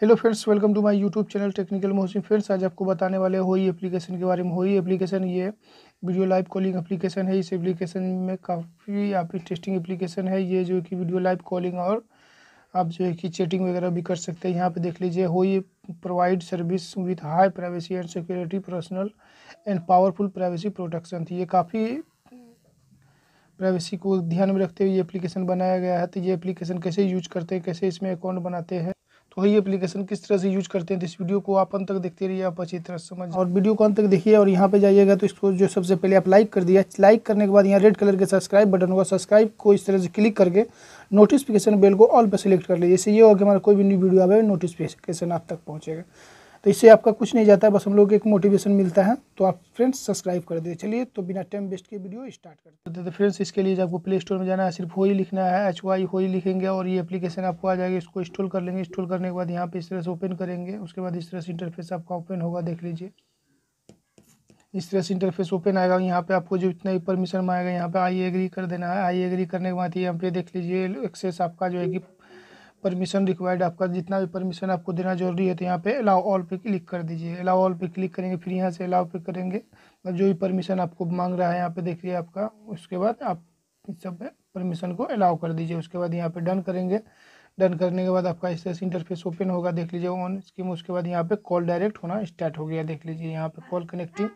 hello friends welcome to my YouTube channel technical Mohsin friends आज आपको बताने वाले हो ही एप्लीकेशन के बारे में हो ही एप्लीकेशन ये वीडियो लाइव कॉलिंग एप्लीकेशन है इस एप्लीकेशन में काफ़ी आप इंटरेस्टिंग एप्लीकेशन है ये जो कि वीडियो लाइव कॉलिंग और आप जो है कि चैटिंग वगैरह भी कर सकते हैं यहाँ पर देख लीजिए हो provide service with high privacy and security personal and powerful privacy protection थी ये काफ़ी प्राइवेसी को ध्यान में रखते हुए ये एप्लीकेशन बनाया गया है तो ये एप्लीकेशन कैसे यूज करते हैं कैसे इसमें अकाउंट बनाते हैं वही एप्लीकेशन किस तरह से यूज करते हैं तो इस वीडियो को आप अंत तक देखते रहिए आप अच्छी तरह समझ और वीडियो को अंत तक देखिए और यहाँ पे जाइएगा तो इसको जो सबसे पहले आप लाइक कर दिया लाइक करने के बाद यहाँ रेड कलर के सब्सक्राइब बटन होगा सब्सक्राइब को इस तरह से क्लिक करके नोटिफिकेशन बेल को ऑल पर सेलेक्ट कर लीजिए इससे ये होगा कि हमारा कोई भी न्यू वीडियो आए नोटिफिकेशन आप तक पहुँचेगा तो इससे आपका कुछ नहीं जाता है बस हम लोग एक मोटिवेशन मिलता है तो आप फ्रेंड्स सब्सक्राइब कर दे चलिए तो बिना टाइम वेस्ट के वीडियो स्टार्ट कर देते तो फ्रेंड्स इसके लिए आपको प्ले स्टोर में जाना है सिर्फ होई लिखना है एच वाई होई लिखेंगे और ये एप्लीकेशन आपको आ जाएगी इसको इंस्टॉल कर लेंगे इंस्टॉल करने के बाद यहाँ पर इस तरह से ओपन करेंगे उसके बाद इस तरह से इंटरफेस आपका ओपन होगा देख लीजिए इस तरह से इंटरफेस ओपन आएगा यहाँ पे आपको जो इतना ही परमिशन मांगेगा यहाँ पे आई एग्री कर देना है आई एग्री करने के बाद यहाँ पे देख लीजिए एक्सेस आपका जो है कि परमिशन रिक्वायर्ड आपका जितना भी परमिशन आपको देना जरूरी है तो यहाँ पे अलाउ ऑल पे क्लिक कर दीजिए अलाउ ऑल पे क्लिक करेंगे फिर यहाँ से अलाउ पे करेंगे मतलब जो भी परमिशन आपको मांग रहा है यहाँ पे देखिए आपका उसके बाद आप सब परमिशन को अलाउ कर दीजिए उसके बाद यहाँ पे डन करेंगे डन करने के बाद आपका इस तरह से इंटरफेस ओपन होगा देख लीजिए ऑन स्कीम उसके बाद यहाँ पे कॉल डायरेक्ट होना स्टार्ट हो गया देख लीजिए यहाँ पे कॉल कनेक्टिंग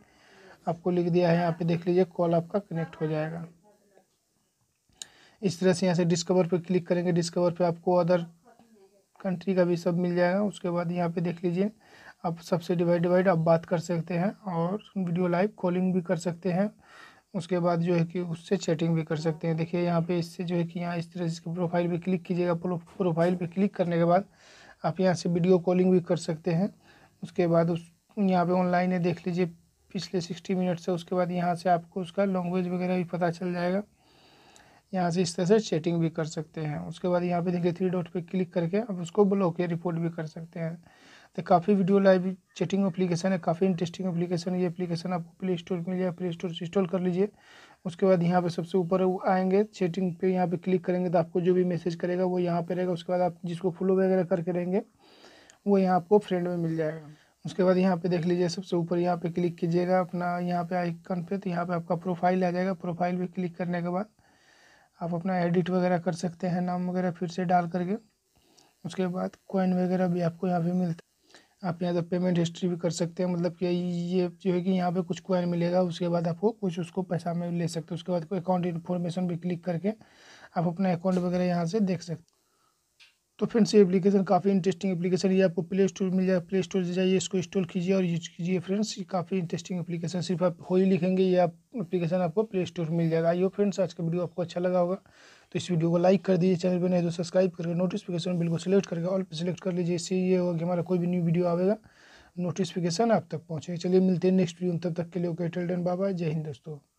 आपको लिख दिया है यहाँ पे देख लीजिए कॉल आपका कनेक्ट हो जाएगा इस तरह से यहाँ से डिस्कवर पर क्लिक करेंगे डिस्कवर पर आपको अदर कंट्री का भी सब मिल जाएगा उसके बाद यहाँ पे देख लीजिए आप सबसे डिवाइड डिवाइड आप बात कर सकते हैं और वीडियो लाइव कॉलिंग भी कर सकते हैं उसके बाद जो है कि उससे चैटिंग भी कर सकते हैं देखिए यहाँ पे इससे जो है कि यहाँ इस तरह से प्रोफाइल पे क्लिक कीजिएगा प्रोफाइल पे क्लिक करने के बाद आप यहाँ से वीडियो कॉलिंग भी कर सकते हैं उसके बाद उस यहाँ पर ऑनलाइन देख लीजिए पिछले सिक्सटी मिनट से उसके बाद यहाँ से आपको उसका लैंग्वेज वगैरह भी पता चल जाएगा यहाँ से इस तरह से चैटिंग भी कर सकते हैं उसके बाद यहाँ पे देखिए थ्री डॉट पे क्लिक करके आप उसको ब्लॉक या रिपोर्ट भी कर सकते हैं तो काफ़ी वीडियो लाइव चैटिंग एप्लीकेशन है काफ़ी इंटरेस्टिंग एप्लीकेशन है ये एप्लीकेशन आपको प्ले स्टोर मिल जाए प्ले स्टोर से इंस्टॉल कर लीजिए उसके बाद यहाँ पे सबसे ऊपर आएंगे चैटिंग पे यहाँ पे क्लिक करेंगे तो आपको जो भी मैसेज करेगा वो यहाँ पे रहेगा उसके बाद आप जिसको फॉलो वगैरह करके रहेंगे वो यहाँ आपको फ्रेंड में मिल जाएगा उसके बाद यहाँ पे देख लीजिए सबसे ऊपर यहाँ पे क्लिक कीजिएगा अपना यहाँ पे आइकन पे तो यहाँ पे आपका प्रोफाइल आ जाएगा प्रोफाइल पे क्लिक करने के बाद आप अपना एडिट वगैरह कर सकते हैं नाम वगैरह फिर से डाल करके उसके बाद कॉइन वगैरह भी आपको यहाँ पे मिलता है आप यहाँ तो पेमेंट हिस्ट्री भी कर सकते हैं मतलब कि ये जो है कि यहाँ पे कुछ कॉइन मिलेगा उसके बाद आपको कुछ उसको पैसा में ले सकते हैं उसके बाद अकाउंट इन्फॉर्मेशन भी क्लिक करके आप अपना अकाउंट वगैरह यहाँ से देख सकते तो फ्रेंड्स ये एप्लीकेशन काफ़ी इंटरेस्टिंग एप्लीकेशन ये आपको प्ले स्टोर मिल जाएगा प्ले स्टोर से जाइए इसको इंस्टॉल कीजिए और यूज कीजिए फ्रेंड्स ये काफ़ी इंटरेस्टिंग एप्लीकेशन सिर्फ आप हो ही लिखेंगे ये आप एप्लीकेशन आपको प्ले स्टोर मिल जाएगा आइए फ्रेंड्स आज का वीडियो आपको अच्छा लगा होगा तो इस वीडियो को लाइक कर दीजिए चैनल पर नहीं तो सब्सक्राइब करके नोटिफिकेशन बिल को सिलेक्ट करके ऑल पर सिलेक्ट कर लीजिए इससे ये होगा कि हमारा कोई भी न्यू वीडियो आएगा नोटिफिकेशन आप तक पहुँचे चलिए मिलते हैं नेक्स्ट वीडियो तब तक के लिए ओके टेल डन बाबा जय हिंद दोस्तों